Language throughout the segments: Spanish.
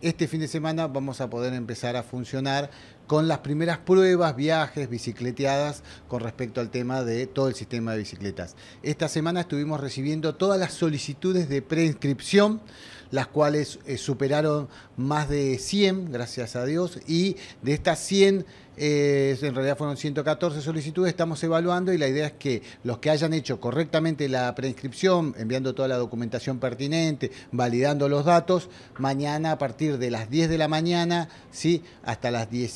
este fin de semana vamos a poder empezar a funcionar con las primeras pruebas, viajes, bicicleteadas con respecto al tema de todo el sistema de bicicletas. Esta semana estuvimos recibiendo todas las solicitudes de preinscripción, las cuales eh, superaron más de 100, gracias a Dios, y de estas 100, eh, en realidad fueron 114 solicitudes, estamos evaluando y la idea es que los que hayan hecho correctamente la preinscripción, enviando toda la documentación pertinente, validando los datos, mañana a partir de las 10 de la mañana, ¿sí? hasta las 10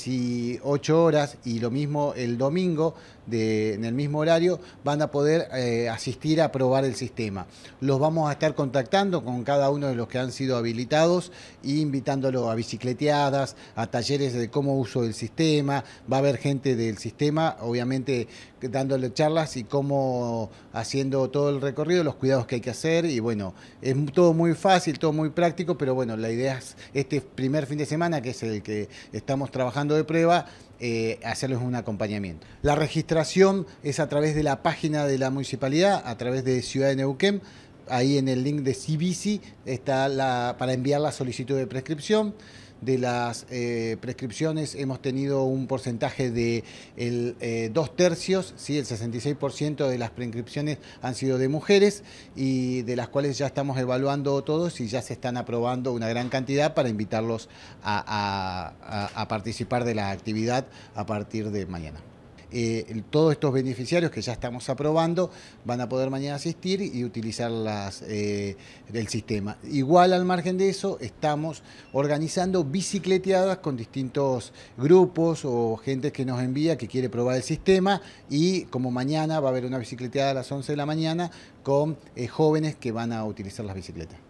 ocho horas y lo mismo el domingo de, en el mismo horario van a poder eh, asistir a probar el sistema. Los vamos a estar contactando con cada uno de los que han sido habilitados e invitándolos a bicicleteadas, a talleres de cómo uso el sistema, va a haber gente del sistema, obviamente dándole charlas y cómo haciendo todo el recorrido, los cuidados que hay que hacer y bueno, es todo muy fácil, todo muy práctico, pero bueno, la idea es este primer fin de semana, que es el que estamos trabajando de prueba, eh, hacerles un acompañamiento. La registración es a través de la página de la municipalidad, a través de Ciudad de Neuquén. Ahí en el link de CBC está la, para enviar la solicitud de prescripción de las eh, prescripciones hemos tenido un porcentaje de el, eh, dos tercios, ¿sí? el 66% de las prescripciones han sido de mujeres y de las cuales ya estamos evaluando todos y ya se están aprobando una gran cantidad para invitarlos a participar de la actividad a partir de mañana. Eh, todos estos beneficiarios que ya estamos aprobando van a poder mañana asistir y utilizar las, eh, el sistema. Igual al margen de eso, estamos organizando bicicleteadas con distintos grupos o gente que nos envía que quiere probar el sistema y como mañana va a haber una bicicleteada a las 11 de la mañana con eh, jóvenes que van a utilizar las bicicletas.